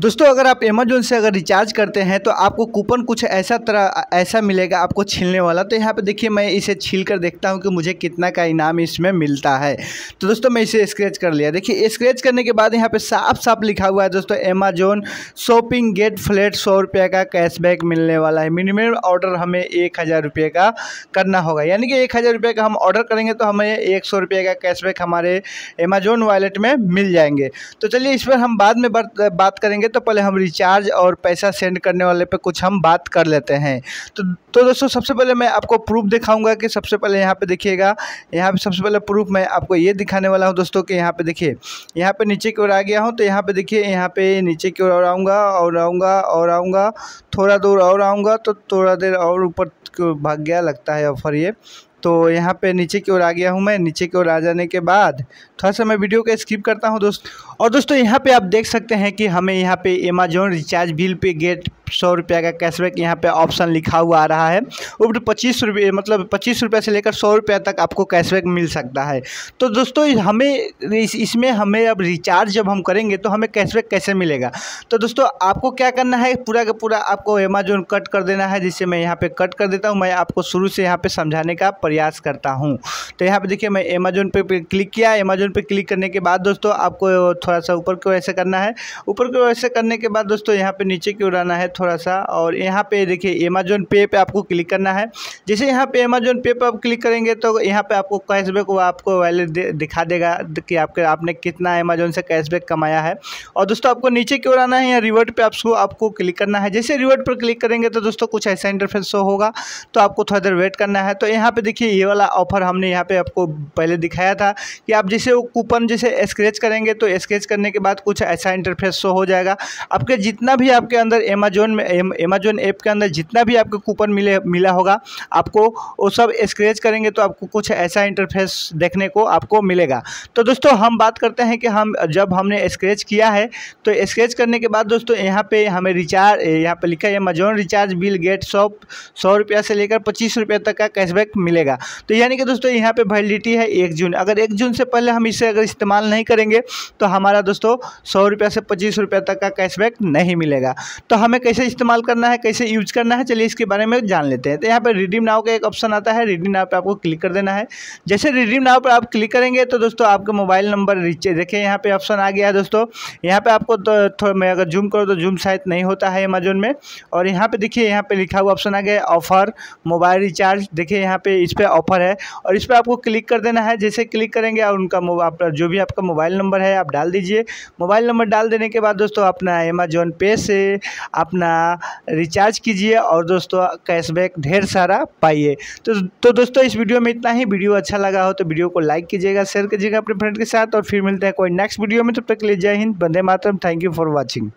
दोस्तों अगर आप अमेजोन से अगर रिचार्ज करते हैं तो आपको कूपन कुछ ऐसा तरह ऐसा मिलेगा आपको छीलने वाला तो यहाँ पे देखिए मैं इसे छील कर देखता हूँ कि मुझे कितना का इनाम इसमें मिलता है तो दोस्तों मैं इसे स्क्रैच कर लिया देखिए स्क्रैच करने के बाद यहाँ पे साफ साफ लिखा हुआ है दोस्तों अमेजोन शॉपिंग गेट फ्लैट सौ रुपये का कैशबैक मिलने वाला है मिनिमम ऑर्डर हमें एक हज़ार रुपये का करना होगा यानी कि एक हज़ार रुपये का हम ऑर्डर करेंगे तो हमें एक सौ रुपये का कैशबैक हमारे अमेजोन वॉलेट में मिल जाएंगे तो चलिए इस पर हम बाद में बात करेंगे तो पहले हम रिचार्ज और पैसा सेंड करने वाले पे कुछ हम बात कर लेते हैं तो तो दोस्तों सबसे पहले मैं आपको प्रूफ दिखाऊंगा कि सबसे पहले यहाँ पे देखिएगा यहाँ पे सबसे पहले प्रूफ मैं आपको ये दिखाने वाला हूँ दोस्तों कि यहाँ पे देखिए यहाँ पे नीचे की ओर आ गया हूँ तो यहाँ पे देखिए यहाँ पे नीचे की ओर आऊँगा और आऊँगा और आऊँगा थोड़ा दूर और आऊँगा तो थोड़ा देर और ऊपर भाग गया लगता है ऑफर ये तो यहाँ पे नीचे की ओर आ गया हूँ मैं नीचे की ओर आ जाने के बाद थोड़ा सा मैं वीडियो का स्किप करता हूँ दोस्त और दोस्तों यहाँ पे आप देख सकते हैं कि हमें यहाँ पे Amazon recharge bill pay get सौ रुपये का कैशबैक यहाँ पे ऑप्शन लिखा हुआ आ रहा है उप्र पच्चीस रुपये मतलब पच्चीस रुपये से लेकर सौ रुपये तक आपको कैशबैक मिल सकता है तो दोस्तों हमें इस इसमें हमें अब रिचार्ज जब हम करेंगे तो हमें कैशबैक कैसे मिलेगा तो दोस्तों आपको क्या करना है पूरा का पूरा आपको अमेजोन कट कर देना है जिससे मैं यहाँ पर कट कर देता हूँ मैं आपको शुरू से यहाँ पर समझाने का प्रयास करता हूँ तो यहाँ पर देखिए मैं अमेजोन पे, क्लिक किया अमेजोन पे क्लिक करने के बाद दोस्तों आपको थोड़ा सा ऊपर को ऐसे करना है ऊपर को ऐसे करने के बाद दोस्तों यहाँ पर नीचे की ओर आना है थोड़ा सा और यहाँ पे देखिए अमेजोन पे पे आपको क्लिक करना है जैसे यहाँ पे अमेजोन पे पे आप क्लिक करेंगे तो यहाँ पे आपको कैशबैक वो आपको वैलिड दिखा देगा कि आपके आपने कितना अमेजोन से कैशबैक कमाया है और दोस्तों आपको नीचे की ओर आना है या रिवर्ट पर आपको आपको क्लिक करना है जैसे रिवर्ट पर क्लिक करेंगे तो दोस्तों कुछ ऐसा इंटरफेस शो होगा तो आपको थोड़ा देर वेट करना है तो यहाँ पर देखिए ये वाला ऑफर हमने यहाँ पर आपको पहले दिखाया था कि आप जैसे वो कूपन जैसे स्क्रैच करेंगे तो स्क्रैच करने के बाद कुछ ऐसा इंटरफेस शो हो जाएगा आपके जितना भी आपके अंदर अमेजोन अमेजोन में अमेजोन ऐप के अंदर जितना भी आपको कूपन मिले मिला होगा आपको वो सब स्क्रेच करेंगे तो आपको कुछ ऐसा इंटरफेस देखने को आपको मिलेगा तो दोस्तों हम बात करते हैं कि हम जब हमने स्क्रेच किया है तो स्क्रेच करने के बाद दोस्तों यहाँ पे हमें रिचार्ज यहाँ पे लिखा है अमेजोन रिचार्ज बिल गेट सौ सौ रुपया से लेकर पच्चीस रुपये तक का कैशबैक मिलेगा तो यानी कि दोस्तों यहाँ पे वैलिडिटी है एक जून अगर एक जून से पहले हम इसे अगर इस्तेमाल नहीं करेंगे तो हमारा दोस्तों सौ रुपया से पच्चीस रुपये तक का कैशबैक नहीं मिलेगा तो हमें कैसे कैसे इस्तेमाल करना है कैसे यूज करना है चलिए इसके बारे में जान लेते हैं तो यहाँ पर रिडीम नाव का एक ऑप्शन आता है रिडीम नाव पर आपको क्लिक कर देना है जैसे रिडीम नाव पर आप क्लिक करेंगे तो दोस्तों आपका मोबाइल नंबर रिचे देखिए यहाँ पर ऑप्शन आ गया है दोस्तों यहाँ पर आपको तो थोड़ा मैं अगर जूम करूँ तो जूम शायद नहीं होता है अमेजोन में और यहाँ पर देखिए यहाँ पर लिखा हुआ ऑप्शन आ गया ऑफर मोबाइल रिचार्ज देखिए यहाँ पर इस पर ऑफर है और इस पर आपको क्लिक कर देना है जैसे क्लिक करेंगे और उनका जो भी आपका मोबाइल नंबर है आप डाल दीजिए मोबाइल नंबर डाल देने के बाद दोस्तों अपना अमेजोन पे से अपना रिचार्ज कीजिए और दोस्तों कैशबैक ढेर सारा पाइए तो तो दोस्तों इस वीडियो में इतना ही वीडियो अच्छा लगा हो तो वीडियो को लाइक कीजिएगा शेयर कीजिएगा अपने फ्रेंड के साथ और फिर मिलते हैं कोई नेक्स्ट वीडियो में तब तो तक ले जय हिंद बंदे मातरम थैंक यू फॉर वॉचिंग